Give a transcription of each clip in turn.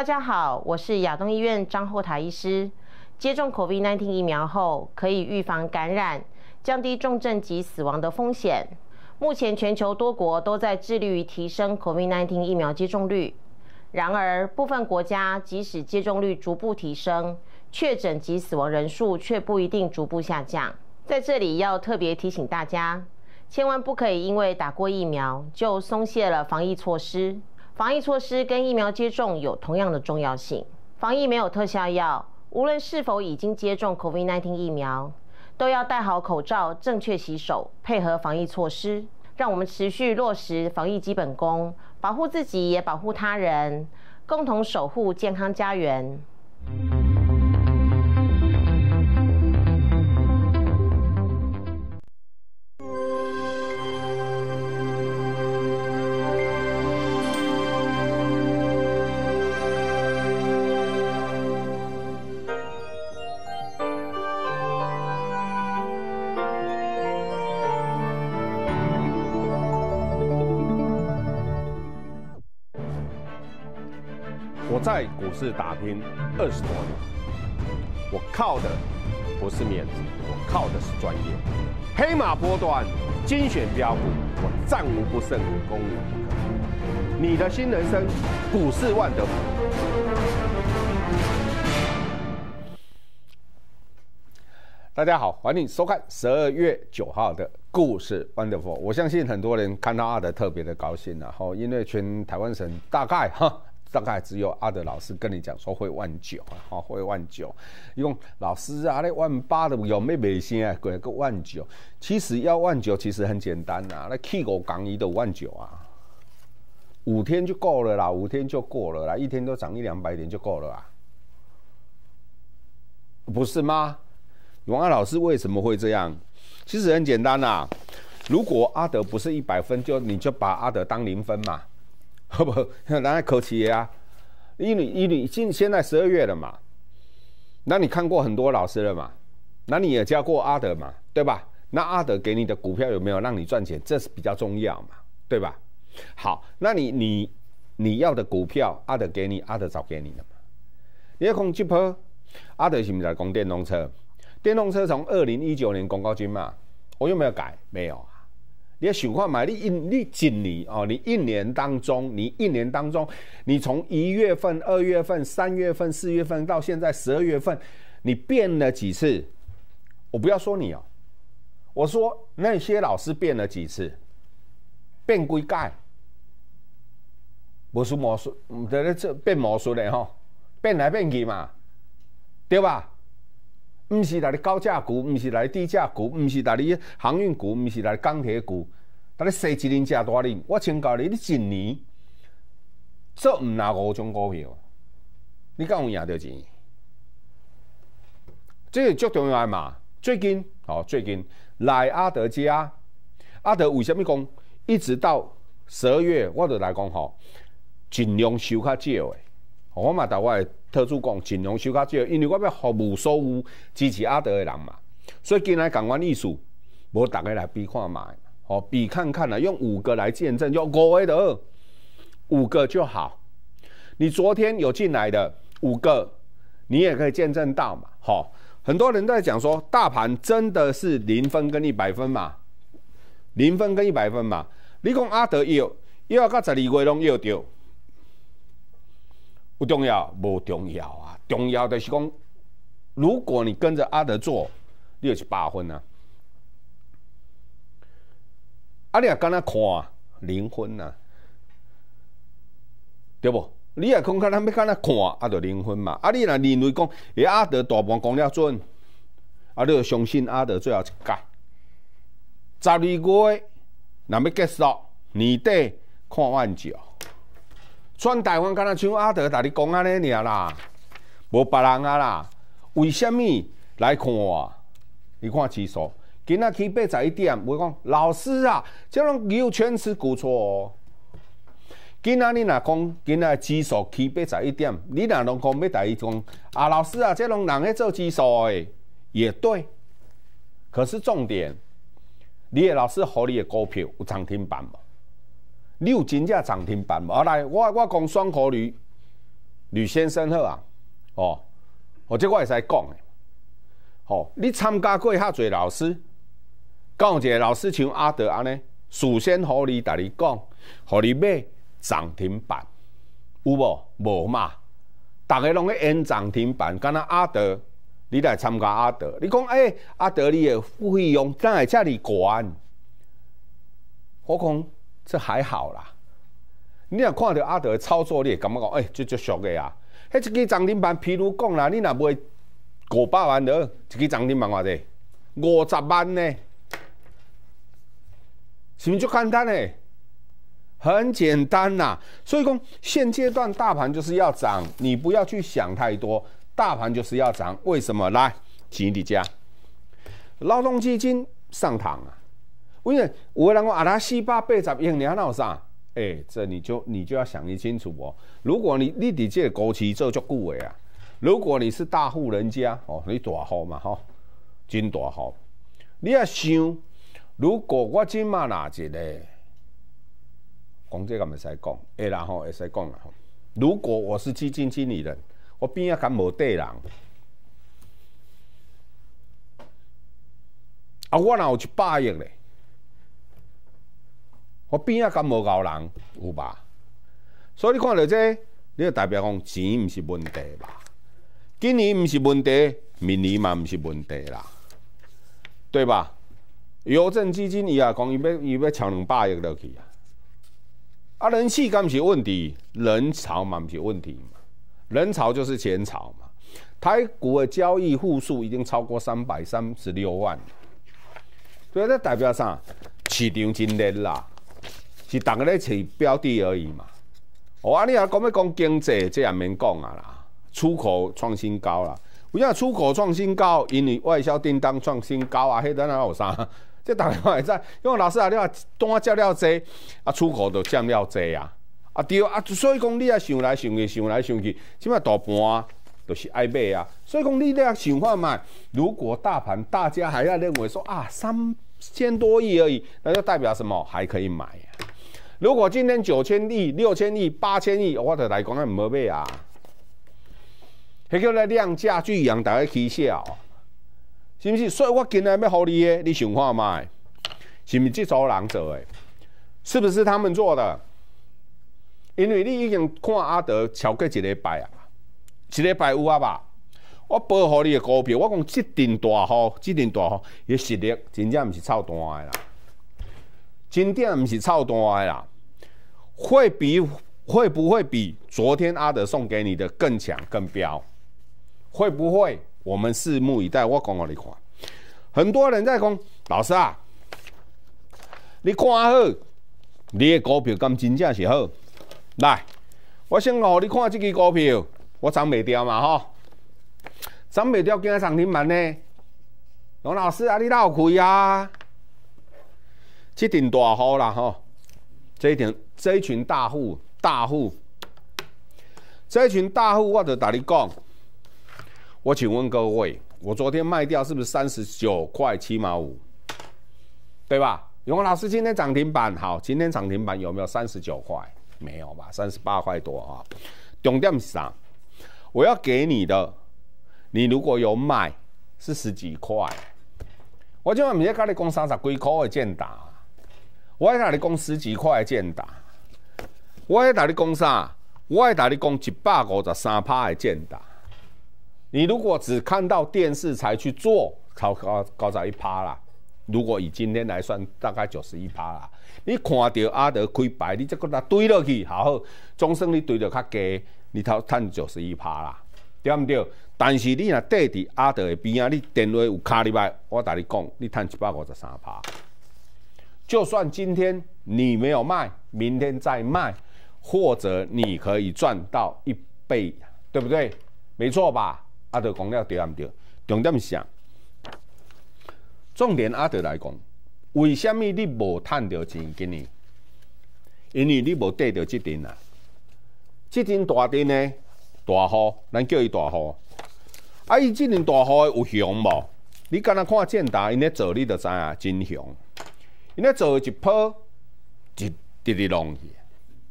大家好，我是亚东医院张厚台医师。接种 COVID-19 疫苗后，可以预防感染，降低重症及死亡的风险。目前全球多国都在致力于提升 COVID-19 疫苗接种率。然而，部分国家即使接种率逐步提升，确诊及死亡人数却不一定逐步下降。在这里要特别提醒大家，千万不可以因为打过疫苗就松懈了防疫措施。防疫措施跟疫苗接种有同样的重要性。防疫没有特效药，无论是否已经接种 COVID-19 疫苗，都要戴好口罩、正确洗手，配合防疫措施。让我们持续落实防疫基本功，保护自己也保护他人，共同守护健康家园。是打拼二十多年，我靠的不是面子，我靠的是专业。黑马波段精选标的，我战无不胜，攻无不克。你的新人生，股市万德福。大家好，欢迎收看十二月九号的故事 Wonderful。我相信很多人看到阿德特别的高兴然后因为全台湾省大概哈。大概只有阿德老师跟你讲说会万九啊，吼，会万九，用老师啊，那万八的有没美心啊？改个万九，其实要万九其实很简单呐，那 k i 港一的万九啊，五天就够了啦，五天就够了啦，一天都涨一两百点就够了啊，不是吗？永安老师为什么会这样？其实很简单呐，如果阿德不是一百分，就你就把阿德当零分嘛。好 不，那客气啊！因为你，因为你现现在十二月了嘛，那你看过很多老师了嘛？那你也教过阿德嘛，对吧？那阿德给你的股票有没有让你赚钱？这是比较重要嘛，对吧？好，那你你你要的股票，阿德给你，阿德早给你了嘛？你空去普，阿德是不是在供电动车？电动车从二零一九年公告金嘛，我又没有改，没有。你要想看嘛，你一你几年哦？你一年当中，你一年当中，你从一月份、二月份、三月份、四月份到现在十二月份，你变了几次？我不要说你哦，我说那些老师变了几次？变归盖，魔术魔术？这在这变魔术的哈？变来变去嘛，对吧？毋是来你高价股，毋是来低价股，毋是来航运股，毋是来钢铁股，当你小一年加大令，我请教你，你一年做毋拿五种股票，你敢有赢到钱？这个最重要嘛。最近哦，最近来阿德家，阿德为虾物讲，一直到十二月，我得来讲吼，尽量收较少诶。我嘛，大我。特殊讲尽量收较少，因为我要服务所有支持阿德的人嘛，所以今来讲完意思，无大家来比看嘛，好比看看啊，用五个来见证，用五威的五个就好。你昨天有进来的五个，你也可以见证到嘛。好，很多人在讲说，大盘真的是零分跟一百分嘛，零分跟一百分嘛。你讲阿德要，要到十二月拢要到。不重要，无重要啊！重要的是讲，如果你跟着阿德做，你就是八分啊！啊，你也敢那看零分啊，对不？你也讲看他们敢那看阿德零分嘛？啊，你若认为讲，诶，阿德大半讲了准，啊，你就相信阿德最后一届十二月，若要结束？年底看万九。全台湾，敢若像阿德甲你讲安尼尔啦，无别人啊啦，为什物来看我？你看指数，今仔起八十一点，我讲老师啊，这种有全是过错。哦。今仔你若讲，今仔指数起八十一点，你若拢讲要甲伊讲？啊，老师啊，这种人咧做指数诶，也对。可是重点，你的老师互你的股票有涨停板无？你有真正涨停板，无？啊，来我我讲双口吕吕先生好啊，哦，哦，即我会使讲诶，哦，你参加过遐侪老师，讲一个老师像阿德安尼，首先互你甲你讲，互你买涨停板有无？无嘛，逐个拢咧按涨停板，敢若阿德，你来参加阿德，你讲诶阿德你诶费用怎会遮尔悬？何况？这还好啦，你若看到阿德的操作，你感觉讲，哎，这就熟的呀。那一只涨停板，譬如讲啦，你若买五百万的，一只涨停板偌济？五十万呢，是是就简单呢？很简单呐。所以讲，现阶段大盘就是要涨，你不要去想太多。大盘就是要涨，为什么？来，请你家劳动基金上堂啊。因有的人讲阿拉四百八十亿，你要闹啥？哎，这你就你就要想一清楚哦。如果你你伫这国企做足久的啊，如果你是大户人家哦，你大户嘛吼，真大户。你要想，如果我今卖哪一咧，讲这个咪使讲，会然后会使讲啦。如果我是基金经理人，我边啊敢无地人，啊我哪有一百亿咧？我边啊，敢无教人有吧？所以你看到这，你就代表讲钱毋是问题吧？今年毋是问题，明年嘛毋是问题啦，对吧？邮政基金伊也讲伊要伊要超两百亿落去啊！啊，人气干唔是问题，人潮嘛唔是问题嘛？人潮就是钱潮嘛？台股的交易户数已经超过三百三十六万，所以这代表啥？市场真热啦！是逐个咧找标的而已嘛。哦，啊，你啊，讲要讲经济，这也免讲啊啦。出口创新高啦，有影出口创新高，因为外销订单创新高啊。迄等下有啥？这大家会知，因为老师啊，你话单子了侪啊，出口就占了侪啊。啊对啊，所以讲你也想来想去，想来想去，起码大盘都是爱买啊。所以讲你咧样想法嘛，如果大盘大家还要认为说啊，三千多亿而已，那就代表什么？还可以买。如果今天九千亿、六千亿、八千亿，我就来讲，还毋好买啊！迄叫做量价巨扬，大家起笑，是毋是？所以我今日要互你的，你想看卖？是毋是这组人做诶？是不是他们做的？因为你已经看阿德超过一礼拜啊，一礼拜有啊吧？我保护你诶股票，我讲即阵大吼，即阵大吼，伊实力真正毋是臭大诶啦，真正毋是臭大诶啦。会比会不会比昨天阿德送给你的更强更彪？会不会？我们拭目以待。我讲给你看，很多人在讲老师啊，你看好你的股票敢真正是好？来？我先让你看这支股票，我涨未掉嘛吼，涨未掉，今上天蛮呢？老师啊，你闹亏啊？这定大好啦哈！这一群这一群大户大户，这一群大户，我得打你讲，我请问各位，我昨天卖掉是不是三十九块七毛五？对吧？永光老师今天涨停板，好，今天涨停板有没有三十九块？没有吧？三十八块多啊，点是啥？我要给你的，你如果有卖，是十几块，我今晚天跟你讲三十几块的建档。我爱打你讲十几块的箭打，我爱打你讲啥？我爱打你讲一百五十三趴的箭打。你如果只看到电视才去做，超高高十一趴啦。如果以今天来算，大概九十一趴啦。你看到阿德开牌，你再给他堆落去，好好，总算你堆得较低，你头赚九十一趴啦，对不对？但是你若缀伫阿德的边啊，你电话有卡里来，我甲你讲，你赚一百五十三趴。就算今天你没有卖，明天再卖，或者你可以赚到一倍，对不对？没错吧？阿德讲了对唔对？重点是啊，重点阿德来讲，为什么你无赚到钱今年？因为你无得着即阵啊，即阵大灯呢，大号，咱叫伊大号。啊，伊即阵大号有熊无？你敢若看建达，因咧做，你就知影真熊。因咧做一抛，直直直落去，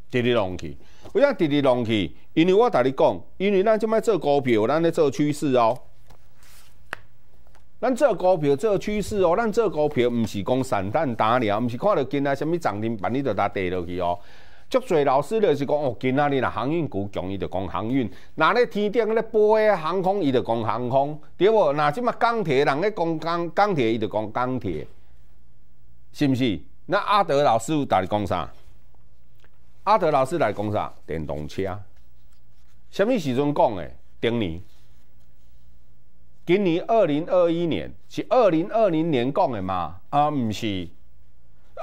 直直落去。为啥直直落去？因为我甲你讲，因为咱即摆做股票，咱咧做趋势哦。咱做股票做趋势哦，咱做股票毋是讲散弹打量，毋是看到今仔虾物涨停板你就打跌落去哦。足侪老师就是讲哦，今仔日若航运股强，伊就讲航运；若咧天顶咧飞诶航空，伊就讲航空，对无？若即卖钢铁，人咧讲钢钢铁，伊就讲钢铁。是不是？那阿德老师大你讲啥？阿德老师来讲啥？电动车？什么时阵讲的？顶年？今年二零二一年是二零二零年讲的吗？啊，不是。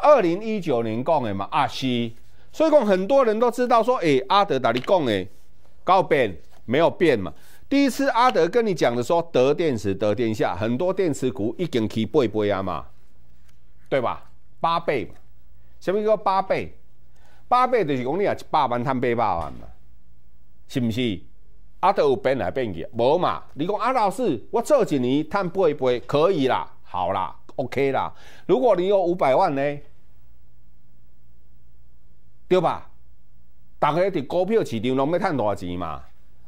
二零一九年讲的吗？啊，是。所以讲很多人都知道说，欸，阿德大你讲的，改变没有变嘛。第一次阿德跟你讲的说，得电池得天下，很多电池股已经起背背啊嘛。对吧？八倍嘛，什么叫八倍？八倍就是讲你啊，一百万趁八百万嘛，是毋是？啊，都有变来变去，无嘛？你讲啊，老师，我做一年趁八倍可以啦，好啦，OK 啦。如果你有五百万呢，对吧？大家伫股票市场拢要赚大钱嘛。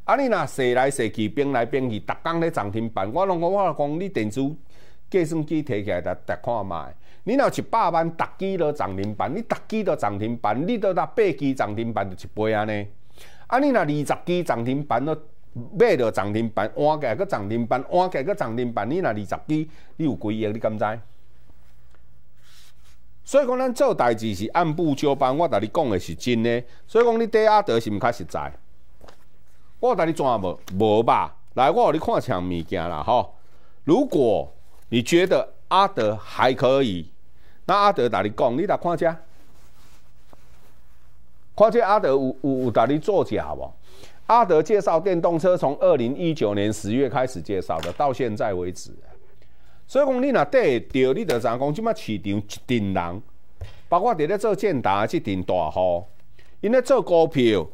啊，你那踅来踅去，变来变去，逐工咧涨停板。我拢我讲你电子计算机摕起来，逐逐看卖。你若一百万，逐支都涨停板，你逐支都涨停板，你倒那百支涨停板就一杯安呢？啊，你若二十支涨停板了，买到涨停板，换个个涨停板，换个个涨停板，你若二十支，你有几亿？你敢知？所以讲，咱做代志是按部就班，我甲你讲的是真的。所以讲，你对阿德是毋较实在？我甲你怎啊无无吧？来，我互你看上物件啦吼。如果你觉得阿德还可以，那阿德哪里讲？你来看下，看这阿德有有有哪里作假无？阿德介绍电动车从二零一九年十月开始介绍的，到现在为止。所以讲你呐对着你着怎讲？即卖市场一定人，包括伫咧做建达，一阵大户。因咧做股票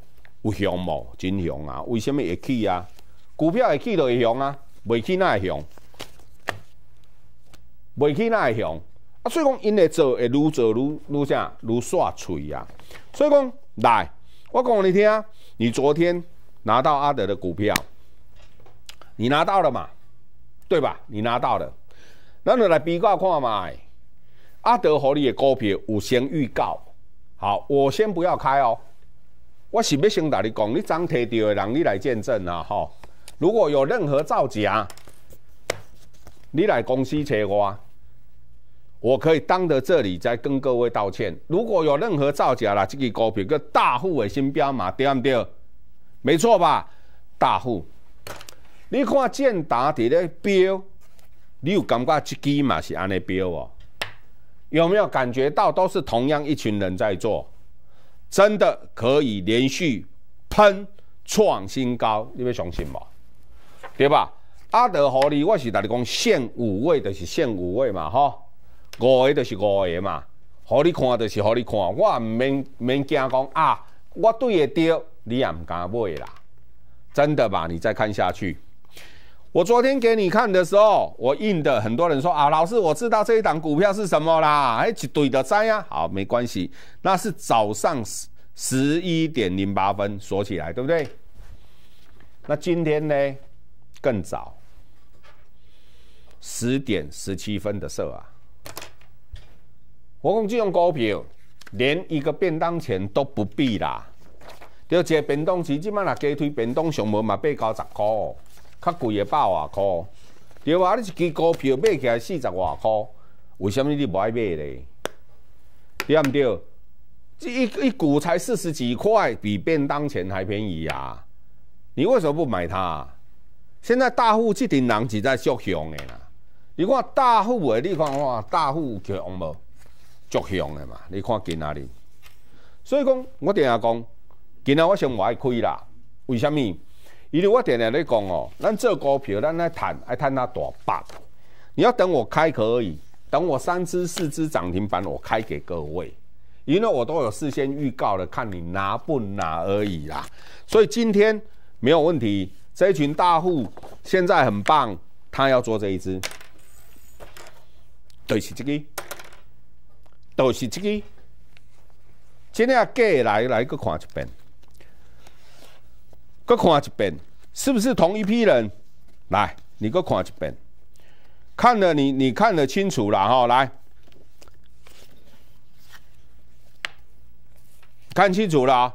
有熊无？真熊啊！为什么会起啊？股票会起就会熊啊，未起哪会熊？未起哪会熊？所以讲，因的做，会愈做愈愈啥愈煞嘴啊。所以讲，来，我讲你听，你昨天拿到阿德的股票，你拿到了嘛？对吧？你拿到了，咱就来比较看卖。阿德和你的股票有先预告，好，我先不要开哦。我是要先大你讲，你怎摕到的，人，你来见证呐，吼！如果有任何造假，你来公司找我。我可以当着这里再跟各位道歉。如果有任何造假了，这支股票个大户的新标嘛，对不对？没错吧？大户，你看建达伫咧标，你有感觉这支嘛是安尼标哦？有没有感觉到都是同样一群人在做？真的可以连续喷创新高，你要相信吗？对吧？阿德狐狸，我是大你讲限五位，就是限五位嘛，哈。五个就是五个嘛，好你看就是好你看，我也不免免惊讲啊，我对的着，你也不敢买啦，真的吧？你再看下去。我昨天给你看的时候，我印的很多人说啊，老师我知道这一档股票是什么啦，哎，一堆的灾啊，好，没关系，那是早上十十一点零八分锁起来，对不对？那今天呢，更早，十点十七分的色啊。我讲这种股票，连一个便当钱都不必啦。对，一个便当钱即摆若加推便当上嘛八九十箍，较贵个百外箍。对啊，你一支股票买起来四十外箍，为什么你不爱买咧？对不对？这一一股才四十几块，比便当钱还便宜啊！你为什么不买它？现在大户这群人是在作熊的啦！你看大户的，你看我大户熊无？作相的嘛，你看今哪里？所以讲，我当下讲，今啊，我先卖开啦。为什么？因为我当下在讲哦，咱这股票，咱来谈，哎，谈它大把。你要等我开可以，等我三只、四只涨停板，我开给各位。因为我都有事先预告了，看你拿不拿而已啦。所以今天没有问题。这一群大户现在很棒，他要做这一只，对起这个。都是这个，今天过来来，阁看一遍，阁看一遍，是不是同一批人？来，你阁看一遍，看了你你看得清楚了哈，来，看清楚了，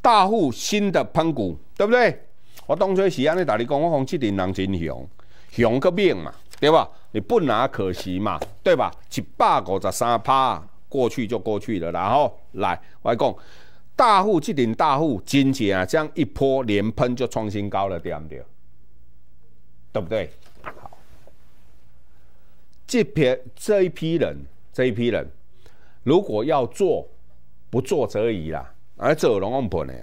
大户新的喷股，对不对？我当初是安尼打你讲，我讲气个人真强，强个命嘛，对吧？你不拿可惜嘛，对吧？一百五十三趴过去就过去了，然后来，我讲大户，这顶大户，今天啊，这样一波连喷就创新高了点点，对不对？好，这批这一批人，这一批人，如果要做，不做则已啦，而做龙凤盘呢，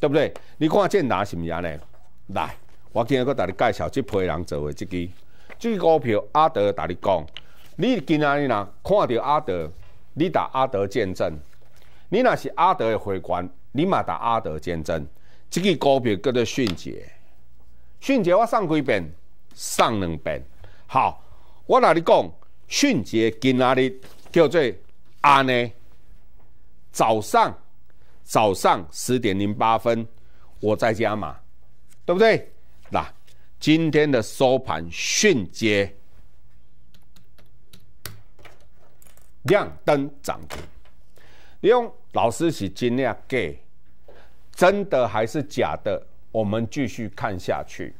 对不对？你看建达是么样呢？来，我今日个带你介绍这批人做的这支。这个股票阿德大你讲，你今仔日呐看到阿德，你打阿德见证，你那是阿德的会员，你嘛打阿德见证。这个股票叫做迅捷，迅捷我上几遍，上两遍。好，我哪你讲，迅捷今仔日叫做阿呢？早上，早上十点零八分，我在家嘛，对不对？今天的收盘瞬间亮灯涨停，用老师是尽量给真的还是假的？我们继续看下去。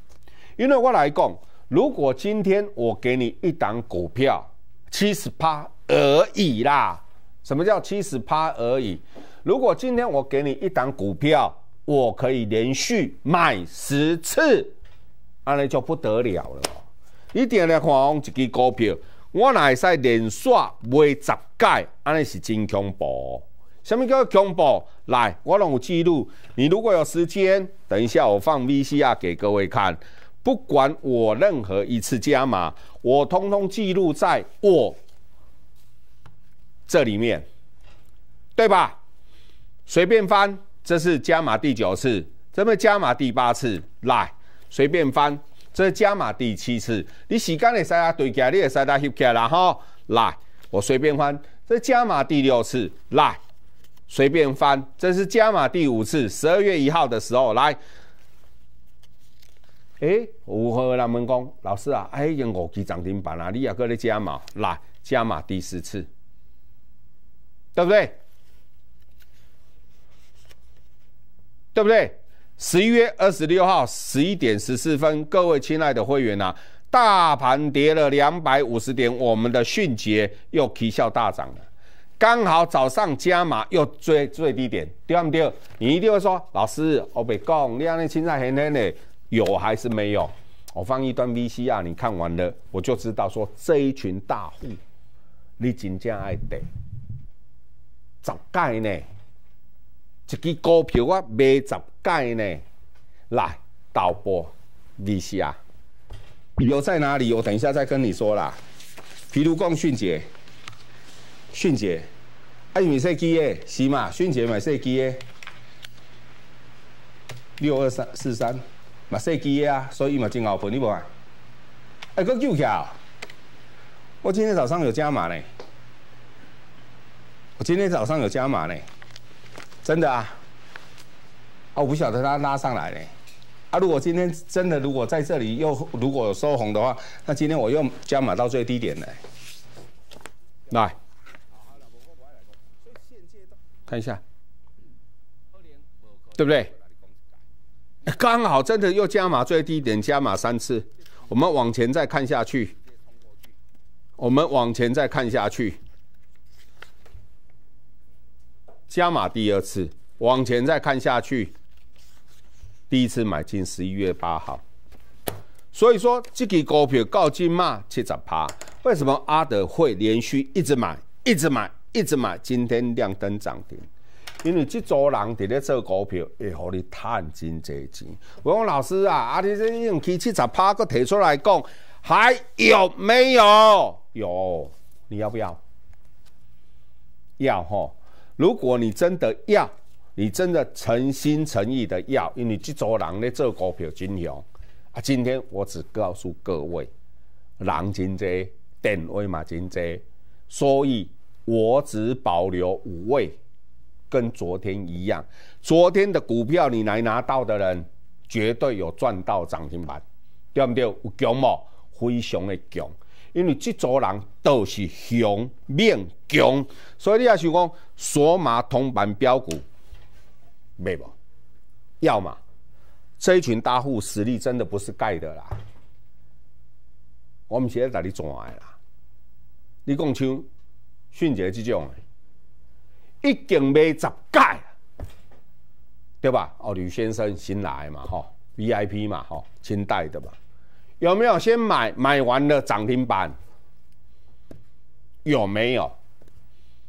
因为我来讲，如果今天我给你一档股票七十八而已啦，什么叫七十八而已？如果今天我给你一档股票，我可以连续买十次。安尼就不得了了，你定定看一支股票，我若会使连续买十届，安尼是真恐怖。什么叫恐怖？来，我拢有记录。你如果有时间，等一下我放 V C R 给各位看。不管我任何一次加码，我通通记录在我这里面，对吧？随便翻，这是加码第九次，这边加码第八次，来随便翻。这加码第七次，你时间也使啊，对家你也使啊，歇家啦哈。来，我随便翻。这加码第六次，来，随便翻。这是加码第五次，十二月一号的时候来。哎，五和南门讲，老师啊，哎呀，五期涨停板哪你也搁来加码，来加码第四次，对不对？对不对？十一月二十六号十一点十四分，各位亲爱的会员呐，大盘跌了两百五十点，我们的迅捷又起效大涨了，刚好早上加码又追最低点，对唔对？你一定会说，老师，我被讲，你那青菜很奶呢？有还是没有？我放一段 V C r 你看完了，我就知道说这一群大户，你真正爱得，早盖呢。一支股票我买十间呢，来导播，利息啊，要在哪里？我等一下再跟你说啦。譬如讲迅捷，迅捷，哎，买说机诶，是嘛？迅捷买是机诶，六二三四三嘛是手诶啊，所以嘛真好分，你无啊？哎，搁救起啊！我今天早上有加码呢，我今天早上有加码呢。真的啊，啊，我不晓得他拉上来嘞，啊，如果今天真的如果在这里又如果收红的话，那今天我又加码到最低点嘞，来，看一下，对不对？刚好真的又加码最低点，加码三次，我们往前再看下去，我们往前再看下去。加码第二次，往前再看下去。第一次买进十一月八号，所以说这个股票到近嘛七十趴。为什么阿德会连续一直买、一直买、一直买？今天亮灯涨停，因为这组人伫咧做股票会互你赚真借钱。我讲老师啊，阿你这用七七十趴个提出来讲，还有没有？有，你要不要？要吼。如果你真的要，你真的诚心诚意的要，因为你做人咧做股票真融啊，今天我只告诉各位，人真多，电位嘛真多，所以我只保留五位，跟昨天一样，昨天的股票你来拿到的人，绝对有赚到涨停板，对不对？强冇？非常的强。因为这组人都是雄、命强，所以你也想讲索马通板标股卖无？要嘛，这一群大户实力真的不是盖的啦。我们现在在你转样的？你讲像迅捷这种，已经买十盖了，对吧？哦，李先生新来嘛，哦 v i p 嘛，哦，清代的嘛。有没有先买买完了涨停板？有没有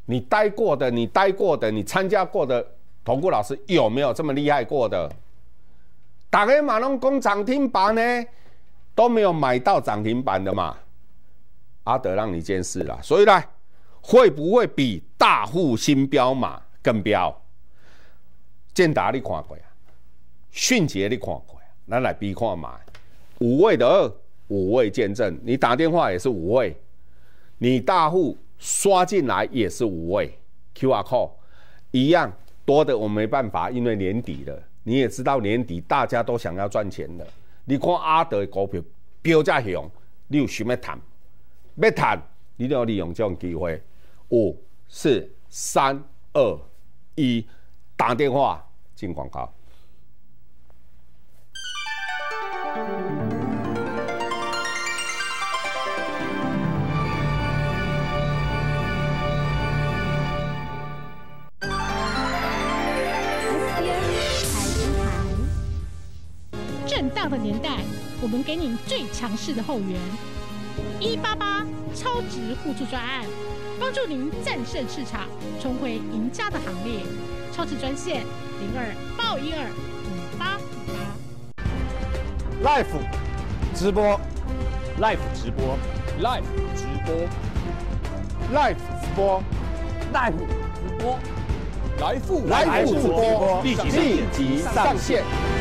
你待过的、你待过的、你参加过的同股老师有没有这么厉害过的？打给马龙工涨停板呢，都没有买到涨停板的嘛。阿德让你见识了，所以呢，会不会比大户新标码更标？建达你看过呀，迅捷你看过呀，咱来比看嘛。五位的二，五位见证，你打电话也是五位，你大户刷进来也是五位，QR Code 一样多的，我没办法，因为年底了，你也知道年底大家都想要赚钱了。你看阿德的股票标价熊，有什么谈，没谈，你就要利用这种机会，五、四、三、二、一，打电话进广告。年代，我们给您最强势的后援，一八八超值互助专案，帮助您战胜市场，重回赢家的行列。超值专线零二八一二五八五八。Life 直播，Life 直播，Life 直播，Life 直播，Life 直播，Life 直播立即上线。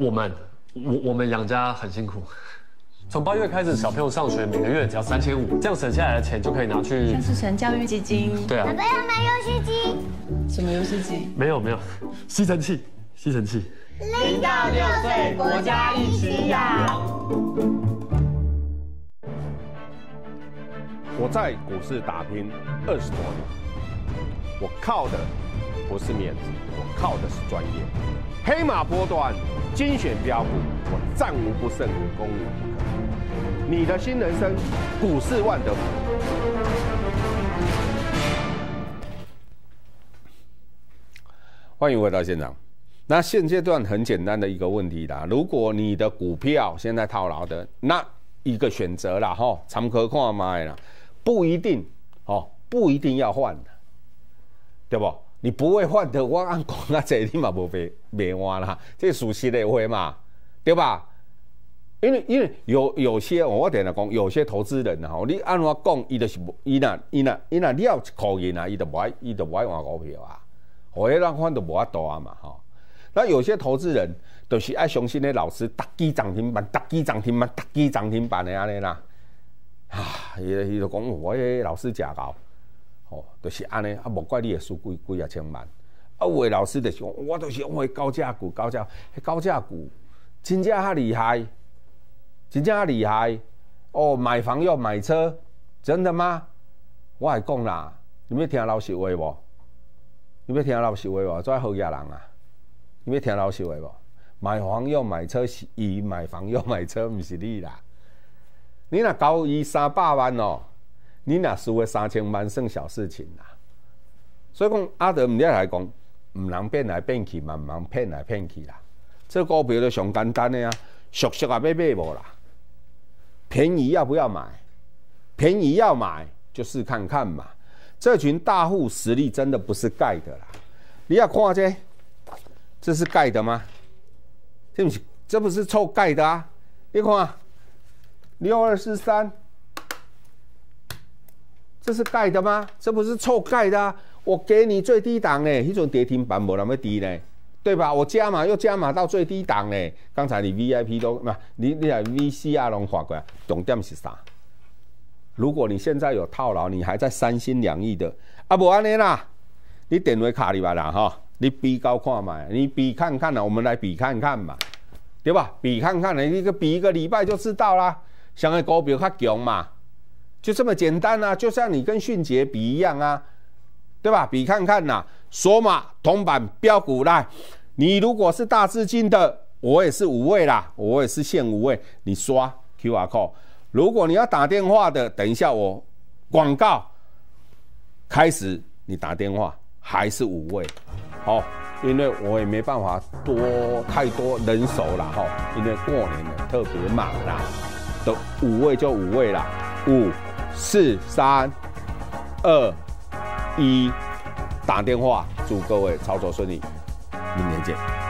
我们，我我们养家很辛苦。从八月开始，小朋友上学，每个月只要三千五，这样省下来的钱就可以拿去。像是存教育基金。对啊。小朋友买游戏机。什么游戏机？没有没有，吸尘器，吸尘器。零到六岁国家一起养。我在股市打拼二十多年，我靠的不是面子，我靠的是专业。黑马波段精选标的，我战无不胜，攻无不克。你的新人生，股市万德福。欢迎回到现场。那现阶段很简单的一个问题啦，如果你的股票现在套牢的，那一个选择啦，吼，长壳看卖啦，不一定哦，不一定要换的，对不？你不会换的，我按讲啊，这你嘛无变变换啦，这属实的话嘛，对吧？因为因为有有些我顶下讲，有些投资人吼，你按我讲，伊就是伊那伊那伊那你要一块钱啊，伊就爱伊就爱换股票啊，我迄人换的无法多啊嘛吼。那有些投资人就是爱相信迄老师，逐基涨停板，逐基涨停板，逐基涨停板的安尼啦，啊，伊伊就讲我个老师假搞。哦，就是安尼，啊，无怪你会输几几啊千万。啊，有诶老师就是，讲，我就是因为高价股，高价，迄高价股，真正较厉害，真正较厉害。哦，买房要买车，真的吗？我还讲啦，你要听老师话无？你要听老师话无？做好家人啊？你要听老师话无？买房要买车是，伊买房要买车，毋是你啦。你若交伊三百万哦。你那输个三千万算小事情啦，所以讲阿德唔了来讲，唔能变来变去，唔能骗来骗去啦。这股票都上简单的呀，熟悉啊，别别无啦。便宜要不要买？便宜要买就试看看嘛。这群大户实力真的不是盖的啦。你要看这，这是盖的吗？这不是这不是臭盖的啊！你看六二四三。这是盖的吗？这不是臭盖的！我给你最低档哎，一种跌停板没那么低呢，对吧？我加码又加码到最低档哎。刚才你 VIP 都那，你你来 VCR 拢划过，重点是啥？如果你现在有套牢，你还在三心两意的啊？不安尼啦，你点位卡里边啦哈，你比高看嘛，你比看看啦，我们来比看看嘛，对吧？比看看呢，一个比一个礼拜就知道啦，上的股票较强嘛？就这么简单啊，就像你跟迅捷比一样啊，对吧？比看看呐，索马铜板标股来，你如果是大资金的，我也是五位啦，我也是限五位。你刷 Q R code。如果你要打电话的，等一下我广告开始，你打电话还是五位，好，因为我也没办法多太多人手了哈，因为过年了特别忙啦，都五位就五位啦。五。四三二一，打电话，祝各位操作顺利，明年见。